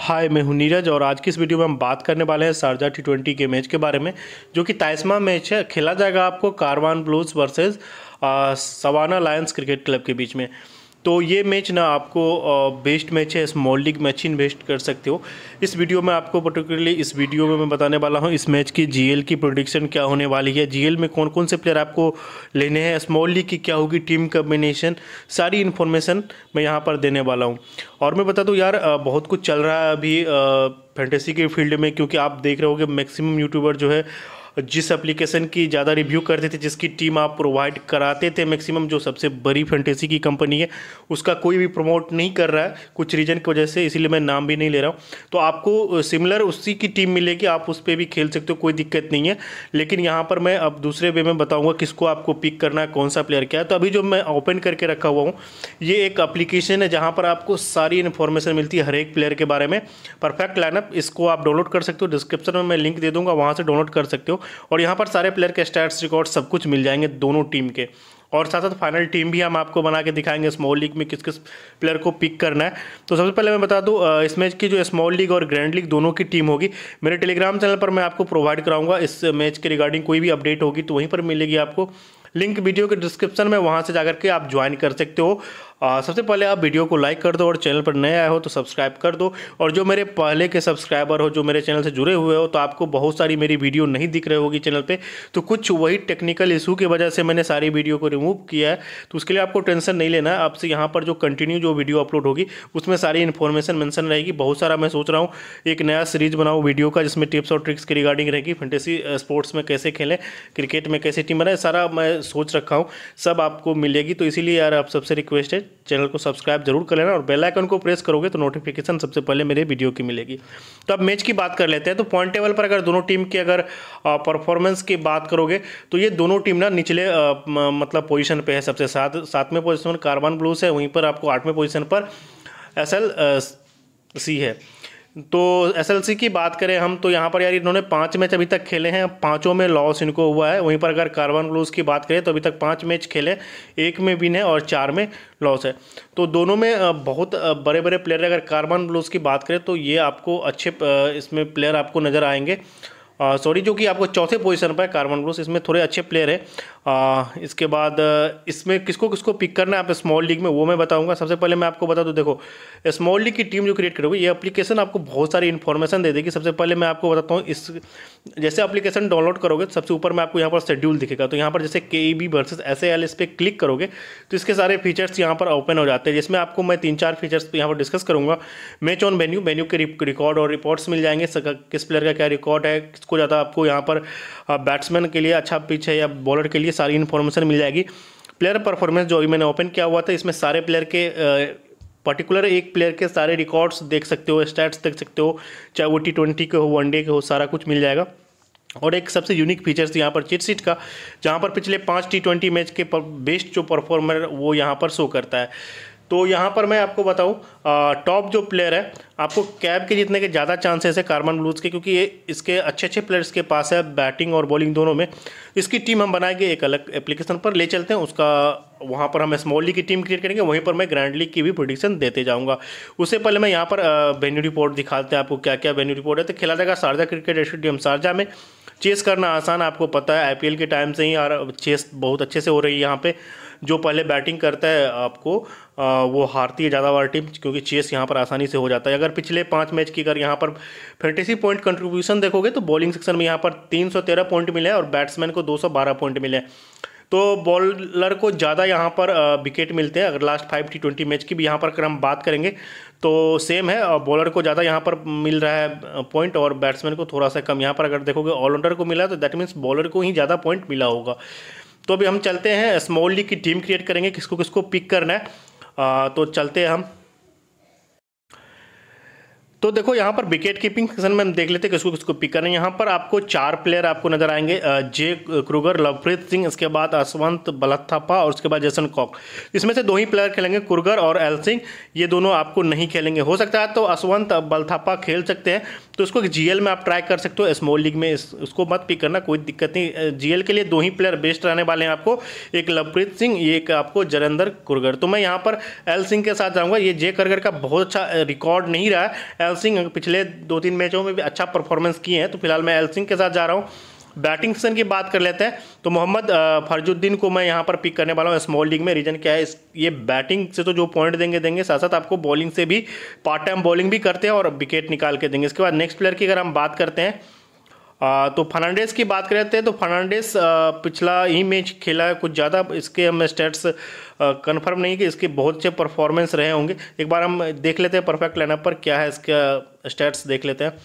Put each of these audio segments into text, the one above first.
हाय मैं हूं नीरज और आज की इस वीडियो में हम बात करने वाले हैं शारजा टी ट्वेंटी के मैच के बारे में जो कि ताइसमा मैच है खेला जाएगा आपको Caravan Blues versus Savannah Lions cricket club के बीच में तो ये मैच ना आपको बेस्ट मैच है स्मॉल लीग मैच इन्वेस्ट कर सकते हो इस वीडियो में आपको पर्टिकुलरली इस वीडियो में मैं बताने वाला हूँ इस मैच की जीएल की प्रोडिक्शन क्या होने वाली है जीएल में कौन कौन से प्लेयर आपको लेने हैं स्मॉल लीग की क्या होगी टीम कम्बिनेशन सारी इन्फॉर्मेशन मैं यहाँ पर देने वाला हूँ और मैं बता दूँ यार बहुत कुछ चल रहा है अभी फैंटेसी के फील्ड में क्योंकि आप देख रहे हो कि मैक्सिमम यूट्यूबर जो है जिस एप्लीकेशन की ज़्यादा रिव्यू करते थे जिसकी टीम आप प्रोवाइड कराते थे मैक्सिमम जो सबसे बड़ी फैंटेसी की कंपनी है उसका कोई भी प्रमोट नहीं कर रहा है कुछ रीज़न की वजह से इसीलिए मैं नाम भी नहीं ले रहा हूँ तो आपको सिमिलर उसी की टीम मिलेगी आप उस पर भी खेल सकते हो कोई दिक्कत नहीं है लेकिन यहाँ पर मैं अब दूसरे वे में बताऊँगा किसको आपको पिक करना है कौन सा प्लेयर क्या है तो अभी जो मैं ओपन करके रखा हुआ हूँ ये एक अप्लीकेशन है जहाँ पर आपको सारी इन्फॉर्मेशन मिलती है हर एक प्लेयर के बारे में परफेक्ट लाइनअप इसको आप डाउनलोड कर सकते हो डिस्क्रिप्शन में मैं लिंक दे दूँगा वहाँ से डाउनलोड कर सकते हो और यहाँ पर सारे प्लेयर के स्टैट्स रिकॉर्ड सब कुछ मिल जाएंगे दोनों टीम के और साथ साथ फाइनल टीम भी हम आपको बना के दिखाएंगे स्मॉल लीग में किस किस प्लेयर को पिक करना है तो सबसे पहले मैं बता दूँ इस मैच की जो स्मॉल लीग और ग्रैंड लीग दोनों की टीम होगी मेरे टेलीग्राम चैनल पर मैं आपको प्रोवाइड कराऊंगा इस मैच के रिगार्डिंग कोई भी अपडेट होगी तो वहीं पर मिलेगी आपको लिंक वीडियो के डिस्क्रिप्शन में वहाँ से जाकर के आप ज्वाइन कर सकते हो सबसे पहले आप वीडियो को लाइक कर दो और चैनल पर नए आए हो तो सब्सक्राइब कर दो और जो मेरे पहले के सब्सक्राइबर हो जो मेरे चैनल से जुड़े हुए हो तो आपको बहुत सारी मेरी वीडियो नहीं दिख रही होगी चैनल पर तो कुछ वही टेक्निकल इशू की वजह से मैंने सारी वीडियो को रिमूव किया है तो उसके लिए आपको टेंशन नहीं लेना है आपसे यहाँ पर जो कंटिन्यू जो वीडियो अपलोड होगी उसमें सारी इन्फॉर्मेशन मैंसन रहेगी बहुत सारा मैं सोच रहा हूँ एक नया सीरीज बनाऊँ वीडियो का जिसमें टिप्स और ट्रिक्स की रिगार्डिंग रहेगी फेंटेसी स्पोर्ट्स में कैसे खेलें क्रिकेट में कैसे टीम बनाए सारा मैं सोच रखा हूँ सब आपको मिलेगी तो इसीलिए यार आप सबसे रिक्वेस्ट है चैनल को सब्सक्राइब जरूर कर लेना और बेल आइकन को प्रेस करोगे तो नोटिफिकेशन सबसे पहले मेरे वीडियो की मिलेगी तो अब मैच की बात कर लेते हैं तो पॉइंट टेबल पर अगर दोनों टीम की अगर परफॉर्मेंस की बात करोगे तो ये दोनों टीम ना निचले मतलब पोजिशन पर है सबसे साथ सातवें पोजिशन पर कार्बन ब्लूस है वहीं पर आपको आठवें पोजिशन पर एस सी है तो एसएलसी की बात करें हम तो यहाँ पर यार इन्होंने पाँच मैच अभी तक खेले हैं पाँचों में लॉस इनको हुआ है वहीं पर अगर कार्बन ग्लूज की बात करें तो अभी तक पाँच मैच खेले एक में विन है और चार में लॉस है तो दोनों में बहुत बड़े बड़े प्लेयर अगर कार्बन ग्लूज की बात करें तो ये आपको अच्छे इसमें प्लेयर आपको नज़र आएंगे सॉरी जो कि आपको चौथे पोजीशन पर है कार्बन ग्रोस इसमें थोड़े अच्छे प्लेयर है आ, इसके बाद इसमें किसको किसको पिक करना है आप स्मॉल लीग में वो मैं बताऊंगा सबसे पहले मैं आपको बता दूँ देखो स्मॉल लीग की टीम जो क्रिएट करोगे ये एप्लीकेशन आपको बहुत सारी इन्फॉर्मेशन दे देगी सबसे पहले मैं आपको बताता हूँ इस जैसे अपलीकेशन डाउनलोड करोगे सबसे ऊपर मैं आपको यहाँ पर शेड्यूल दिखेगा तो यहाँ पर जैसे के E B versus S L इस पर क्लिक करोगे तो इसके सारे फीचर्स यहाँ पर ओपन हो जाते हैं जिसमें आपको मैं तीन चार फीचर्स यहाँ पर डिस्कस करूँगा मैच ऑन वेन्यू वेन्यू के रिकॉर्ड और रिपोर्ट्स मिल जाएंगे किस प्लेयर का क्या रिकॉर्ड है को ज़्यादा आपको यहाँ पर बैट्समैन के लिए अच्छा पिच है या बॉलर के लिए सारी इन्फॉर्मेशन मिल जाएगी प्लेयर परफॉर्मेंस जो अभी मैंने ओपन किया हुआ था इसमें सारे प्लेयर के पर्टिकुलर एक प्लेयर के सारे रिकॉर्ड्स देख सकते हो स्टैट्स देख सकते हो चाहे वो टी ट्वेंटी के हो वनडे के हो सारा कुछ मिल जाएगा और एक सबसे यूनिक फीचर्स यहाँ पर चिट सीट का जहाँ पर पिछले पाँच टी ट्वेंटी मैच के बेस्ट जो परफॉर्मर वो यहाँ पर शो करता है तो यहाँ पर मैं आपको बताऊँ टॉप जो प्लेयर है आपको कैब के जीतने के ज़्यादा चांसेस है कार्बन ब्लूज के क्योंकि ये इसके अच्छे अच्छे प्लेयर्स के पास है बैटिंग और बॉलिंग दोनों में इसकी टीम हम बनाएंगे एक अलग एप्लीकेशन पर ले चलते हैं उसका वहाँ पर हम स्मॉल लीग की टीम क्रिएट करेंगे वहीं पर मैं ग्रैंड लीग की भी प्रोडिक्शन देते जाऊँगा उससे पहले मैं यहाँ पर वेन्यू रिपोर्ट दिखाते हैं आपको क्या क्या वेन्यू रिपोर्ट है तो खेला जाएगा शारजा क्रिकेट स्टेडियम शारजा में चेस करना आसान आपको पता है आईपीएल के टाइम से ही यार चेस बहुत अच्छे से हो रही है यहाँ पर जो पहले बैटिंग करता है आपको आ, वो हारती है ज़्यादा वाली टीम क्योंकि चेस यहाँ पर आसानी से हो जाता है अगर पिछले पाँच मैच की अगर यहाँ पर फैंटेसी पॉइंट कंट्रीब्यूशन देखोगे तो बॉलिंग सेक्शन में यहाँ पर तीन सौ तेरह पॉइंट मिले और बैट्समैन को दो सौ बारह पॉइंट मिले तो बॉलर को ज़्यादा यहाँ पर विकेट मिलते हैं अगर last five T twenty match की भी यहाँ पर अगर हम बात करेंगे तो सेम है बॉलर को ज़्यादा यहाँ पर मिल रहा है पॉइंट और बैट्समैन को थोड़ा सा कम यहाँ पर अगर देखोगे ऑलराउंडर को मिला तो दैट मीन्स बॉलर को ही ज़्यादा पॉइंट मिला होगा तो अभी हम चलते हैं स्मॉल लीग की टीम क्रिएट करेंगे किसको किसको पिक करना है आ, तो चलते हैं हम तो देखो यहाँ पर विकेट कीपिंग सेक्शन में हम देख लेते हैं किसको किसको पिक करें यहाँ पर आपको चार प्लेयर आपको नजर आएंगे जे क्रूगर लवप्रीत सिंह इसके बाद अशवंत बलत्थापा और उसके बाद जैसन कॉक इसमें से दो ही प्लेयर खेलेंगे क्रूगर और एल सिंह ये दोनों आपको नहीं खेलेंगे हो सकता है तो अशवंत बलथापा खेल सकते हैं तो जी जीएल में आप ट्राई कर सकते हो स्मॉल लीग में इस, उसको मत पिक करना कोई दिक्कत नहीं जीएल के लिए दो ही प्लेयर बेस्ट रहने वाले हैं आपको एक लवप्रीत सिंह ये एक आपको जरेंद्र कुरगर तो मैं यहाँ पर एल सिंह के साथ जाऊँगा ये जे करगर का बहुत अच्छा रिकॉर्ड नहीं रहा है एलसिंग पिछले दो तीन मैचों में भी अच्छा परफॉर्मेंस किए हैं तो फिलहाल मैं एलसिंग के साथ जा रहा हूँ बैटिंग सेक्शन की बात कर लेते हैं तो मोहम्मद फर्जुद्दीन को मैं यहाँ पर पिक करने वाला हूँ स्मॉल लीग में रीजन क्या है इस ये बैटिंग से तो जो पॉइंट देंगे देंगे साथ साथ आपको बॉलिंग से भी पार्ट टाइम बॉलिंग भी करते हैं और विकेट निकाल के देंगे इसके बाद नेक्स्ट प्लेयर की अगर हम बात करते हैं तो फर्नांडेस की बात करते हैं तो फर्नांडेस पिछला ही मैच खेला है कुछ ज़्यादा इसके हम स्टेट्स कंफर्म नहीं कि इसके बहुत अच्छे परफॉर्मेंस रहे होंगे एक बार हम देख लेते हैं परफेक्ट लाइनअप पर क्या है इसका स्टेट्स देख लेते हैं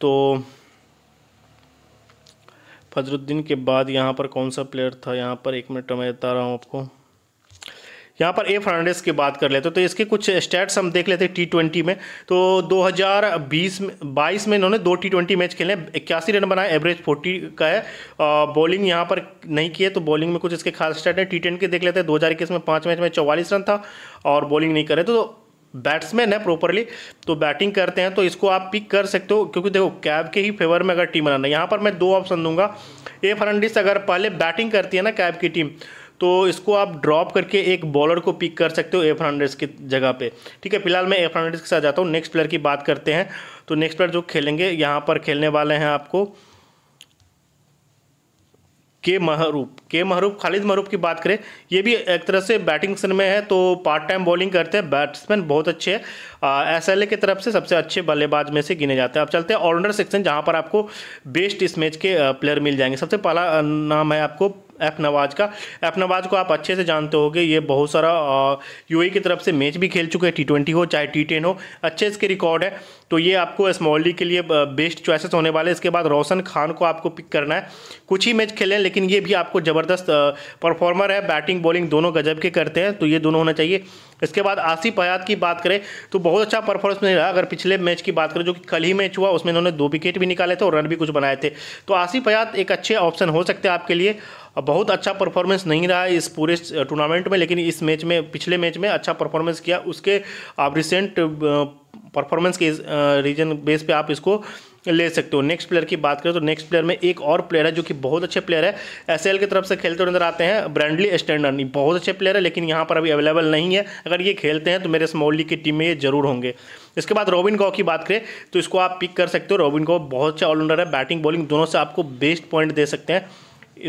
तो फजरुद्दीन के बाद यहाँ पर कौन सा प्लेयर था यहाँ पर एक मिनट मैं बता रहा हूँ आपको यहाँ पर ए फर्नांडिस की बात कर लेते हैं तो इसके कुछ स्टैट्स हम देख लेते हैं टी ट्वेंटी में तो 2020 में बाईस में इन्होंने दो टी ट्वेंटी मैच खेले इक्यासी रन बनाए एवरेज फोर्टी का है बॉलिंग यहाँ पर नहीं किए तो बॉलिंग में कुछ इसके खास स्टैट है टी टेन के देख लेते हैं दो में पाँच मैच में चौवालीस रन था और बॉलिंग नहीं करे तो बैट्समैन है प्रॉपरली तो बैटिंग करते हैं तो इसको आप पिक कर सकते हो क्योंकि देखो कैब के ही फेवर में अगर टीम बनाना यहाँ पर मैं दो ऑप्शन दूंगा ए फर्नांडिस अगर पहले बैटिंग करती है ना कैब की टीम तो इसको आप ड्रॉप करके एक बॉलर को पिक कर सकते हो ए फर्नांडेस की जगह पे ठीक है फिलहाल मैं ए फर्नांडेस के साथ जाता हूँ नेक्स्ट प्लेयर की बात करते हैं तो नेक्स्ट प्लेयर जो खेलेंगे यहाँ पर खेलने वाले हैं आपको के महरूप के महरूप खालिद महरूप की बात करें ये भी एक तरह से बैटिंग में है तो पार्ट टाइम बॉलिंग करते हैं बैट्समैन बहुत अच्छे हैं एस एल की तरफ से सबसे अच्छे बल्लेबाज में से गिने जाते हैं अब चलते हैं ऑलराउंडर सेक्शन जहाँ पर आपको बेस्ट इस मैच के प्लेयर मिल जाएंगे सबसे पहला नाम है आपको एफ नवाज का एफ नवाज को आप अच्छे से जानते होगे ये बहुत सारा यूए e की तरफ से मैच भी खेल चुके हैं टी ट्वेंटी हो चाहे टी टेन हो अच्छे इसके रिकॉर्ड है तो ये आपको एस डी के लिए बेस्ट चॉइसेस होने वाले इसके बाद रोशन खान को आपको पिक करना है कुछ ही मैच खेले लेकिन ये भी आपको ज़बरदस्त परफॉर्मर है बैटिंग बॉलिंग दोनों गजब के करते हैं तो ये दोनों होना चाहिए इसके बाद आसिफ हयात की बात करें तो बहुत अच्छा परफॉर्मेंस नहीं रहा अगर पिछले मैच की बात करें जो कि कल ही मैच हुआ उसमें इन्होंने दो विकेट भी निकाले थे और रन भी कुछ बनाए थे तो आसिफ हयात एक अच्छे ऑप्शन हो सकते हैं आपके लिए बहुत अच्छा परफॉर्मेंस नहीं रहा इस पूरे टूर्नामेंट में लेकिन इस मैच में पिछले मैच में अच्छा परफॉर्मेंस किया उसके आप रिसेंट परफॉर्मेंस के रीजन बेस पे आप इसको ले सकते हो नेक्स्ट प्लेयर की बात करें तो नेक्स्ट प्लेयर में एक और प्लेयर है जो कि बहुत अच्छे प्लेयर है एस की तरफ से खेलते हुए नजर आते हैं ब्रांडली स्टैंडर्ड बहुत अच्छे प्लेयर है लेकिन यहाँ पर अभी अवेलेबल नहीं है अगर ये खेलते हैं तो मेरे स्मॉल लीग की टीम में ये जरूर होंगे इसके बाद रॉबिन गॉ की बात करें तो इसको आप पिक कर सकते हो रॉबिन गॉ बहुत अच्छा ऑलराउंडर है बैटिंग बॉलिंग दोनों से आपको बेस्ट पॉइंट दे सकते हैं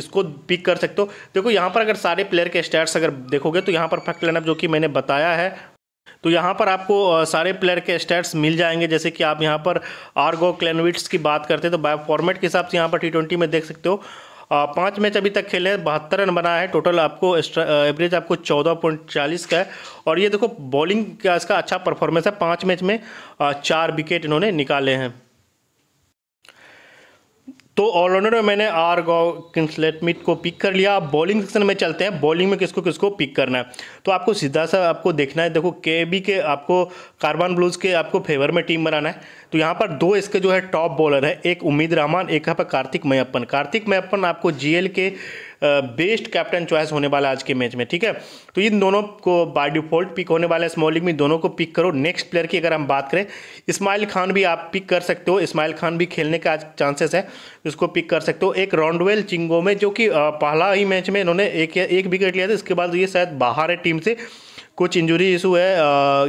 इसको पिक कर सकते हो देखो यहाँ पर अगर सारे प्लेयर के स्टैट्स अगर देखोगे तो यहाँ पर फैक्ट लाइनअप जो कि मैंने बताया है तो यहाँ पर आपको सारे प्लेयर के स्टैट्स मिल जाएंगे जैसे कि आप यहाँ पर आर्गो क्लैनविट्स की बात करते हैं तो बाय फॉर्मेट के हिसाब से यहाँ पर टी ट्वेंटी में देख सकते हो पाँच मैच अभी तक खेले हैं बहत्तर रन बनाया है टोटल आपको एवरेज आपको चौदह पॉइंट चालीस का है और ये देखो बॉलिंग का इसका अच्छा परफॉर्मेंस है पाँच मैच में चार विकेट इन्होंने निकाले हैं तो ऑलराउंडर में मैंने आर गौ किन्सलेटमिट को पिक कर लिया आप बॉलिंग सेक्शन में चलते हैं बॉलिंग में किसको किसको पिक करना है तो आपको सीधा सा आपको देखना है देखो के बी के आपको कार्बन ब्लूज के आपको फेवर में टीम बनाना है तो यहाँ पर दो इसके जो है टॉप बॉलर है एक उम्मीद रहमान एक यहाँ पर कार्तिक मैप्पन कार्तिक मैप्पन आपको जी के बेस्ट कैप्टन चॉइस होने वाला आज के मैच में ठीक है तो इन दोनों को बाय डिफॉल्ट पिक होने वाला है स्मॉल लीग में दोनों को पिक करो नेक्स्ट प्लेयर की अगर हम बात करें इस्माइल खान भी आप पिक कर सकते हो इस्माइल खान भी खेलने का आज चांसेस है उसको पिक कर सकते हो एक रॉन्डवेल चिंगो में जो कि पहला ही मैच में इन्होंने एक एक विकेट लिया था इसके बाद ये शायद बाहर है टीम से कुछ इंजुरी इशू है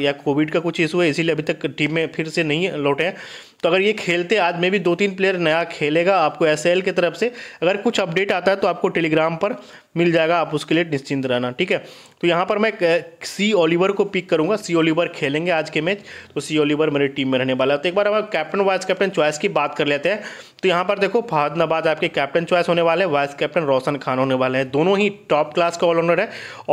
या कोविड का कुछ इशू है इसीलिए अभी तक टीम में फिर से नहीं लौटे हैं तो अगर ये खेलते आज में भी दो तीन प्लेयर नया खेलेगा आपको एस की तरफ से अगर कुछ अपडेट आता है तो आपको टेलीग्राम पर मिल जाएगा आप उसके लिए निश्चिंत रहना ठीक है तो यहाँ पर मैं सी ओलिवर को पिक करूँगा सी ओलिवर खेलेंगे आज के मैच तो सी ओलिवर मेरी टीम में रहने वाला है तो एक बार हम कैप्टन वाइस कैप्टन चॉइस की बात कर लेते हैं तो यहाँ पर देखो फहद आपके कैप्टन चॉइस होने वाले हैं वाइस कैप्टन रोशन खान होने वाले हैं दोनों ही टॉप क्लास का ऑलराउंडर है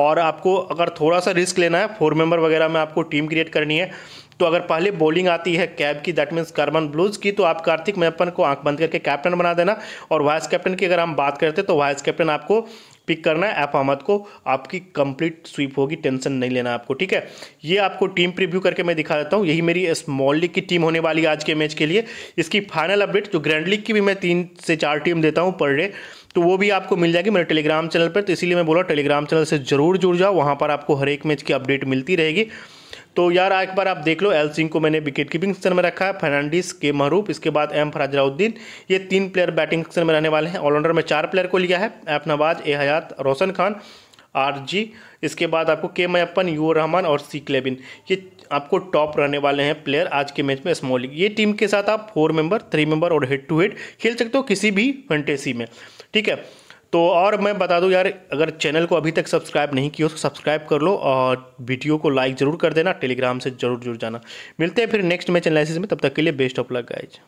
और आपको अगर थोड़ा सा रिस्क लेना है फोर मेंबर वगैरह में आपको टीम क्रिएट करनी है तो अगर पहले बॉलिंग आती है कैब की दैट मीन्स कर्मन ब्लूज की तो आप कार्तिक मेपन को आंख बंद करके कैप्टन बना देना और वाइस कैप्टन की अगर हम बात करते तो वाइस कैप्टन आपको पिक करना है ऐप अहमद को आपकी कंप्लीट स्वीप होगी टेंशन नहीं लेना आपको ठीक है ये आपको टीम प्रीव्यू करके मैं दिखा देता हूँ यही मेरी स्मॉल लीग की टीम होने वाली है आज के मैच के लिए इसकी फाइनल अपडेट जो ग्रैंड लीग की भी मैं तीन से चार टीम देता हूँ पर डे तो वो भी आपको मिल जाएगी मेरे टेलीग्राम चैनल पर तो इसीलिए मैं बोला टेलीग्राम चैनल से जरूर जुड़ जाओ वहाँ पर आपको हर एक मैच की अपडेट मिलती रहेगी तो यार एक बार आप देख लो एल सिंह को मैंने विकेट कीपिंग सेक्शन में रखा है फर्नांडिस के महरूफ इसके बाद एम फराजराउद्दीन ये तीन प्लेयर बैटिंग सेक्शन में रहने वाले हैं ऑलराउंडर में चार प्लेयर को लिया है F Nawaz A Hayat Roshan Khan R G इसके बाद आपको के मैप्पन यू रहमान और सी क्लेबिन ये आपको टॉप रहने वाले हैं प्लेयर आज के मैच में स्मॉल लीग ये टीम के साथ आप फोर मेंबर थ्री मेंबर और हेड टू हेड खेल सकते हो किसी भी फंटेसी में ठीक है तो और मैं बता दूं यार अगर चैनल को अभी तक सब्सक्राइब नहीं किया तो सब्सक्राइब कर लो और वीडियो को लाइक ज़रूर कर देना टेलीग्राम से ज़रूर जुड़ जाना मिलते हैं फिर नेक्स्ट मैच एनालिसिस में तब तक के लिए बेस्ट ऑफ लक गाइज